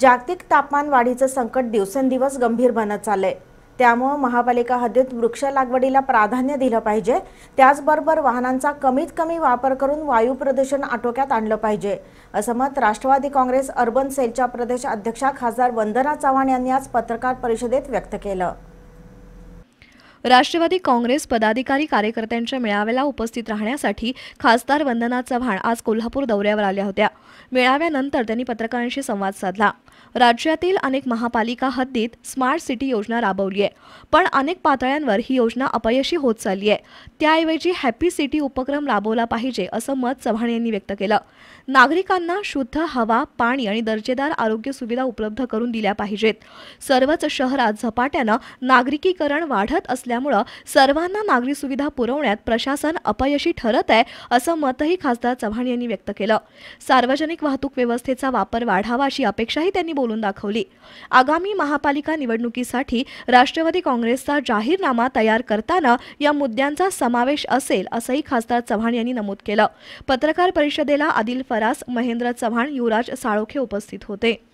जागतिक तापमान वाढीचं संकट दिवसेंदिवस गंभीर बनत चाललंय त्यामुळं महापालिका हद्दीत वृक्ष लागवडीला प्राधान्य दिलं पाहिजे त्याचबरोबर वाहनांचा कमीत कमी वापर करून वायू प्रदूषण आटोक्यात आणलं पाहिजे असं मत राष्ट्रवादी काँग्रेस अर्बन सेलच्या प्रदेश अध्यक्षा खासदार वंदना चव्हाण यांनी आज पत्रकार परिषदेत व्यक्त केलं राष्ट्रवादी काँग्रेस पदाधिकारी कार्यकर्त्यांच्या मेळाव्याला उपस्थित राहण्यासाठी खासदार वंदना चव्हाण आज कोल्हापूर दौऱ्यावर आल्या होत्या मेळाव्यानंतर त्यांनी पत्रकारांशी संवाद साधला राज्यातील अनेक महापालिका हद्दीत स्मार्ट सिटी योजना राबवली आहे पण अनेक पातळ्यांवर ही योजना अपयशी होत चालली आहे त्याऐवजी हॅपी सिटी उपक्रम राबवला पाहिजे असं मत चव्हाण यांनी व्यक्त केलं नागरिकांना शुद्ध हवा पाणी आणि दर्जेदार आरोग्य सुविधा उपलब्ध करून दिल्या पाहिजेत सर्वच शहरात झपाट्यानं नागरिकीकरण वाढत असल्या असल्यामुळं सर्वांना नागरी सुविधा पुरवण्यात प्रशासन अपयशी ठरत आहे असं मतही खासदार चव्हाण यांनी व्यक्त केलं सार्वजनिक वाहतूक व्यवस्थेचा वापर वाढावा अशी अपेक्षाही त्यांनी बोलून दाखवली आगामी महापालिका निवडणुकीसाठी राष्ट्रवादी काँग्रेसचा जाहीरनामा तयार करताना या मुद्द्यांचा समावेश असेल असंही खासदार चव्हाण यांनी नमूद केलं पत्रकार परिषदेला आदिल फरास महेंद्र चव्हाण युवराज साळोखे उपस्थित होते